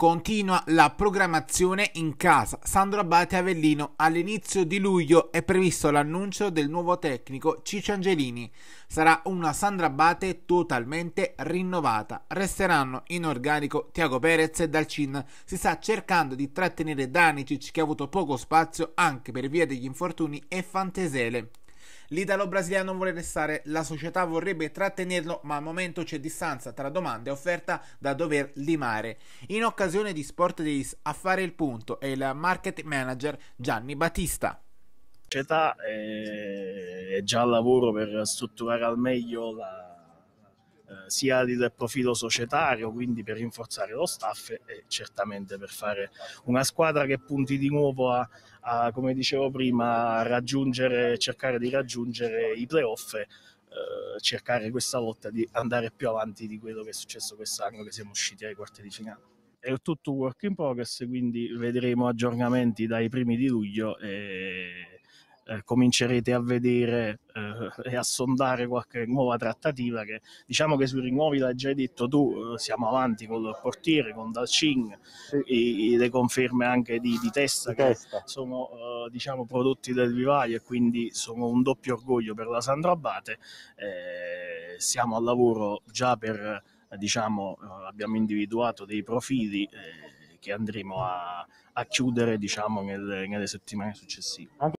Continua la programmazione in casa. Sandro Abate Avellino. All'inizio di luglio è previsto l'annuncio del nuovo tecnico Ciccio Angelini. Sarà una Sandra Abate totalmente rinnovata. Resteranno in organico Tiago Perez e Dalcin. Si sta cercando di trattenere Danicic che ha avuto poco spazio anche per via degli infortuni e Fantesele. L'italo-brasiliano vuole restare, la società vorrebbe trattenerlo, ma al momento c'è distanza tra domanda e offerta da dover limare. In occasione di Sport Days a fare il punto è il market manager Gianni Battista La società eh, è già al lavoro per strutturare al meglio la, eh, sia il profilo societario, quindi per rinforzare lo staff e certamente per fare una squadra che punti di nuovo a, a come dicevo prima, a raggiungere, cercare di raggiungere i playoff. Eh, cercare questa lotta di andare più avanti di quello che è successo quest'anno che siamo usciti ai quarti di finale è tutto work in progress quindi vedremo aggiornamenti dai primi di luglio e eh, comincerete a vedere eh, e a sondare qualche nuova trattativa che diciamo che sui rinnovi l'hai già detto tu, eh, siamo avanti con il portiere, con Dalcin, sì. le conferme anche di, di testa di che testa. sono eh, diciamo, prodotti del vivaio e quindi sono un doppio orgoglio per la Sandro Abate, eh, siamo al lavoro già per, diciamo, abbiamo individuato dei profili che andremo a, a chiudere diciamo, nel, nelle settimane successive.